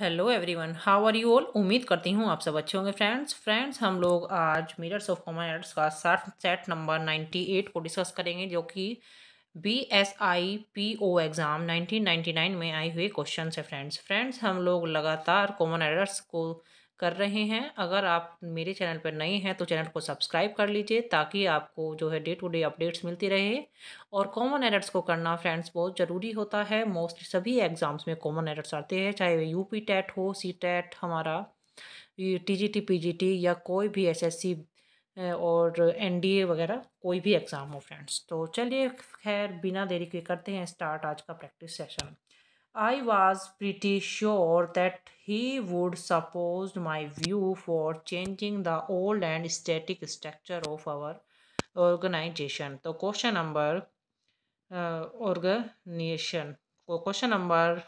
Hello everyone how are you all उम्मीद करती हूँ आप सब अच्छे होंगे फ्रेंड्स फ्रेंड्स हम लोग आज मिरर्स ऑफ कॉमन का सर्फ सेट नंबर नाइन्टी एट को डिस्कस करेंगे जो कि B S I P O exam nineteen ninety nine में आए हुए क्वेश्चन है फ्रेंड्स फ्रेंड्स हम लोग लगातार कॉमन एडर्स को कर रहे हैं अगर आप मेरे चैनल पर नए हैं तो चैनल को सब्सक्राइब कर लीजिए ताकि आपको जो है डे टू डे अपडेट्स मिलती रहे और कॉमन एरर्स को करना फ्रेंड्स बहुत ज़रूरी होता है मोस्टली सभी एग्ज़ाम्स में कॉमन एरर्स आते हैं चाहे वह यू पी टैट हो सी टैट हमारा T G T P G T या कोई भी एस एस सी और एन डी ए वगैरह कोई भी एग्ज़ाम हो फ्रेंड्स तो चलिए खैर बिना देरी के करते हैं स्टार्ट आज का practice session I was pretty sure that he would suppose my view for changing the old and static structure of our organization. तो question number uh, organization question number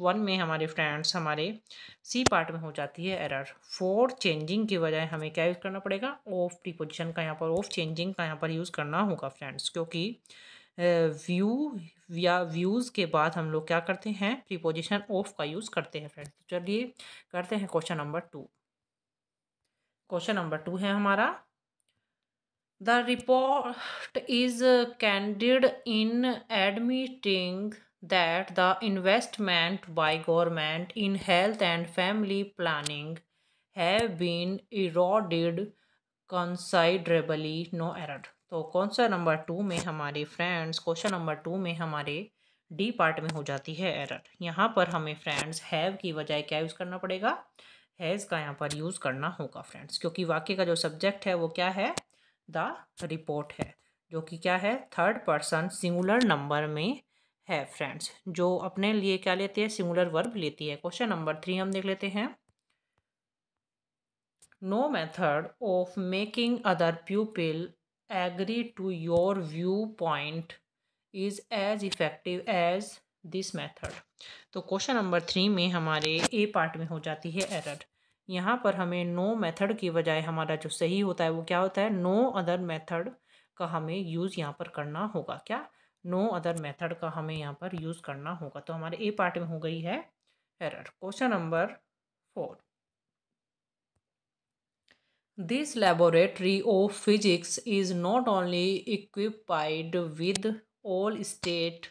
one में हमारे फ्रेंड्स हमारे C part में हो जाती है error for changing की बजाय हमें क्या यूज़ करना पड़ेगा ऑफ प्रीपोजिशन का यहाँ पर ऑफ चेंजिंग का यहाँ पर यूज़ करना होगा फ्रेंड्स क्योंकि uh, व्यू या व्यूज़ के बाद हम लोग क्या करते हैं प्रीपोजिशन ऑफ का यूज़ करते हैं फ्रेंड्स तो चलिए करते हैं question number two question number two है हमारा the report is candid in admitting that the investment by government in health and family planning have been eroded considerably no error तो कौन सा नंबर टू में हमारे फ्रेंड्स क्वेश्चन नंबर टू में हमारे D part में हो जाती है एरर यहाँ पर हमें फ्रेंड्स हैव की बजाय क्या यूज़ करना पड़ेगा हैज़ का यहाँ पर यूज़ करना होगा फ्रेंड्स क्योंकि वाक्य का जो सब्जेक्ट है वो क्या है द रिपोर्ट है जो कि क्या है थर्ड पर्सन सिंगुलर नंबर में है फ्रेंड्स जो अपने लिए क्या लेती है सिंगुलर वर्ब लेती है क्वेश्चन नंबर थ्री हम देख लेते हैं no method of making other pupil agree to your viewpoint is as effective as this method तो क्वेश्चन नंबर थ्री में हमारे ए पार्ट में हो जाती है एरर यहाँ पर हमें नो मेथड की बजाय हमारा जो सही होता है वो क्या होता है नो अदर मेथड का हमें यूज़ यहाँ पर करना होगा क्या नो अदर मेथड का हमें यहाँ पर यूज़ करना होगा तो हमारे ए पार्ट में हो गई है error question number four This laboratory of physics is not only equipped with all state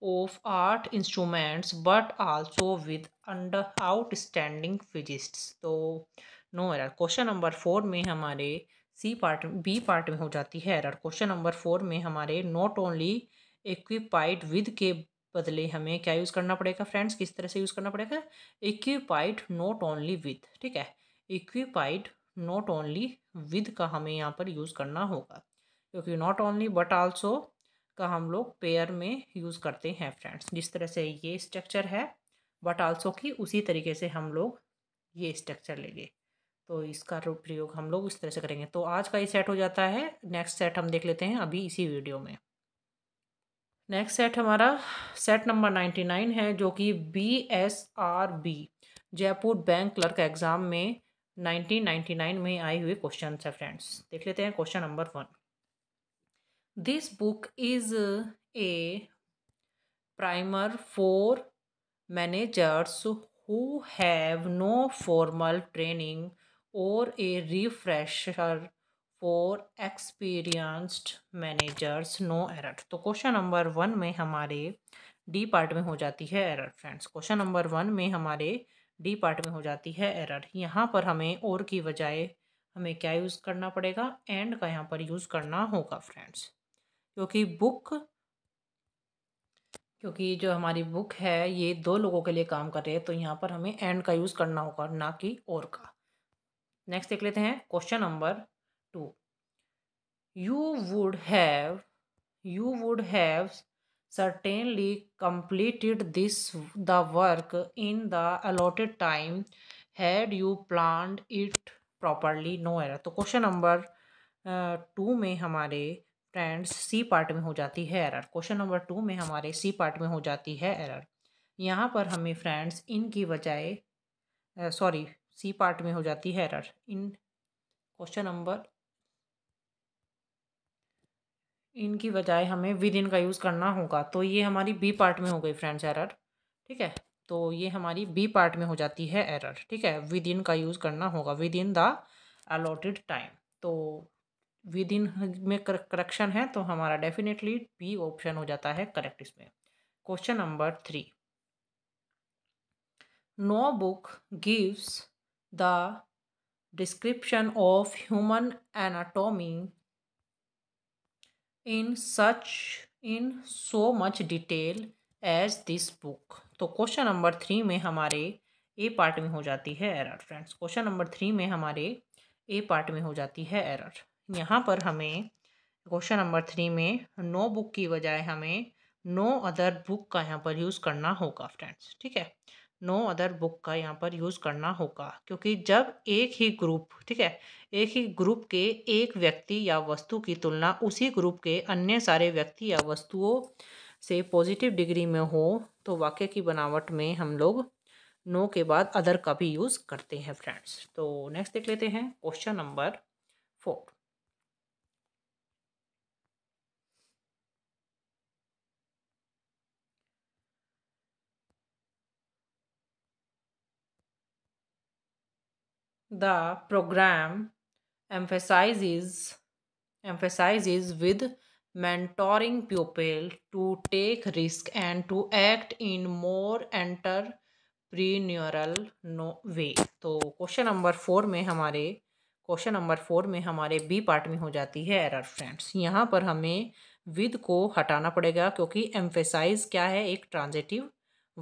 of art instruments but also with under outstanding physicists so no error question number four में hamare c part b part में हो जाती है error question number four में हमारे not only equipped with के बदले हमें क्या यूज़ करना पड़ेगा फ्रेंड्स किस तरह से यूज़ करना पड़ेगा इक्विपाइड नॉट ओनली विथ ठीक है इक्विपाइड नॉट ओनली विद का हमें यहाँ पर यूज़ करना होगा क्योंकि नॉट ओनली बट आल्सो का हम लोग पेयर में यूज़ करते हैं फ्रेंड्स जिस तरह से ये स्ट्रक्चर है बट आल्सो की उसी तरीके से हम लोग ये स्ट्रक्चर लेंगे तो इसका प्रयोग हम लोग इस तरह से करेंगे तो आज का ये सेट हो जाता है नेक्स्ट सेट हम देख लेते हैं अभी इसी वीडियो में नेक्स्ट सेट हमारा सेट नंबर नाइन्टी नाइन है जो कि B S R B Jaipur bank clerk exam में 1999 में आए हुए क्वेश्चन है फ्रेंड्स देख लेते हैं question number one this book is a primer for managers who have no formal training और a refresher for experienced managers no error तो क्वेश्चन नंबर वन में हमारे डी पार्ट में हो जाती है error friends question number one में हमारे डी पार्ट में हो जाती है एरर यहाँ पर हमें और की बजाय हमें क्या यूज़ करना पड़ेगा एंड का यहाँ पर यूज़ करना होगा फ्रेंड्स क्योंकि बुक क्योंकि जो हमारी बुक है ये दो लोगों के लिए काम कर रही है तो यहाँ पर हमें एंड का यूज़ करना होगा ना कि और का नेक्स्ट देख लेते हैं question number two you would have you would have certainly completed this the work in the allotted time had you planned it properly no error तो क्वेश्चन नंबर टू में हमारे फ्रेंड्स सी पार्ट में हो जाती है एरर क्वेश्चन नंबर टू में हमारे C part में हो जाती है एरर यहाँ पर हमें फ्रेंड्स इन की बजाय सॉरी सी पार्ट में हो जाती है एरर इन क्वेश्चन नंबर इनकी बजाय हमें विद इन का यूज़ करना होगा तो ये हमारी बी पार्ट में हो गई फ्रेंड्स एरर ठीक है तो ये हमारी बी पार्ट में हो जाती है एरर ठीक है विद इन का यूज़ करना होगा within the allotted time तो विद इन में करेक्शन है तो हमारा डेफिनेटली बी ऑप्शन हो जाता है करेक्ट इसमें question number three no book gives the description of human anatomy in such in so much detail as this book तो क्वेश्चन नंबर थ्री में हमारे ए पार्ट में हो जाती है error friends question number three में हमारे ए पार्ट में हो जाती है एरर यहाँ पर हमें क्वेश्चन नंबर थ्री में नो बुक की बजाय हमें नो अदर बुक का यहाँ पर यूज़ करना होगा फ्रेंड्स ठीक है नो अदर बुक का यहाँ पर यूज़ करना होगा क्योंकि जब एक ही ग्रुप ठीक है एक ही ग्रुप के एक व्यक्ति या वस्तु की तुलना उसी ग्रुप के अन्य सारे व्यक्ति या वस्तुओं से पॉजिटिव डिग्री में हो तो वाक्य की बनावट में हम लोग नो के बाद अदर का भी यूज़ करते हैं फ्रेंड्स तो नेक्स्ट देख लेते हैं question number four The program emphasizes emphasizes with mentoring pupil to take risk and to act in more entrepreneurial no way तो क्वेश्चन नंबर फोर में हमारे क्वेश्चन नंबर फोर में हमारे बी पार्ट में हो जाती है एरर फ्रेंड्स यहाँ पर हमें विद को हटाना पड़ेगा क्योंकि एम्फेसाइज क्या है एक ट्रांजेटिव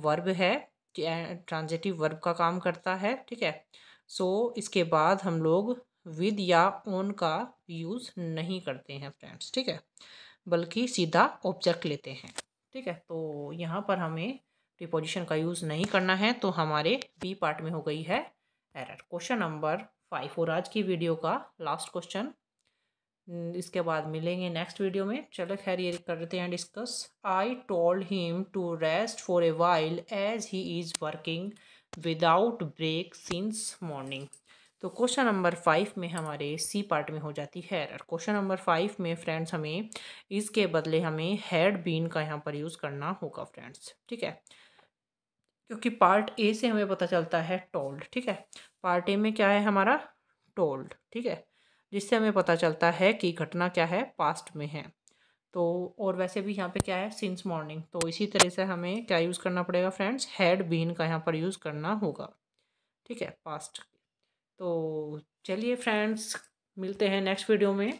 वर्ब है ट्रांजेटिव वर्ब का काम करता है ठीक है सो so, इसके बाद हम लोग विद या ओन का यूज़ नहीं करते हैं फ्रेंड्स ठीक है बल्कि सीधा ऑब्जेक्ट लेते हैं ठीक है तो यहाँ पर हमें प्रीपोजिशन का यूज़ नहीं करना है तो हमारे बी पार्ट में हो गई है एरर क्वेश्चन नंबर फाइव और आज की वीडियो का लास्ट क्वेश्चन hmm, इसके बाद मिलेंगे नेक्स्ट वीडियो में चलो खैर ये करते हैं discuss I told him to rest for a while as he is working without break since morning तो क्वेश्चन नंबर फाइव में हमारे सी पार्ट में हो जाती है एरर क्वेश्चन नंबर फाइव में फ्रेंड्स हमें इसके बदले हमें हेड बीन का यहाँ पर यूज़ करना होगा फ्रेंड्स ठीक है क्योंकि पार्ट ए से हमें पता चलता है टोल्ड ठीक है पार्ट ए में क्या है हमारा टोल्ड ठीक है जिससे हमें पता चलता है कि घटना क्या है पास्ट में है तो और वैसे भी यहाँ पे क्या है सिंस मॉर्निंग तो इसी तरह से हमें क्या यूज़ करना पड़ेगा फ्रेंड्स हैड बीन का यहाँ पर यूज़ करना होगा ठीक है पास्ट तो चलिए फ्रेंड्स मिलते हैं नेक्स्ट वीडियो में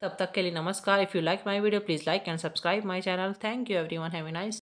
तब तक के लिए नमस्कार if you like my video please like and subscribe my channel thank you every one have a nice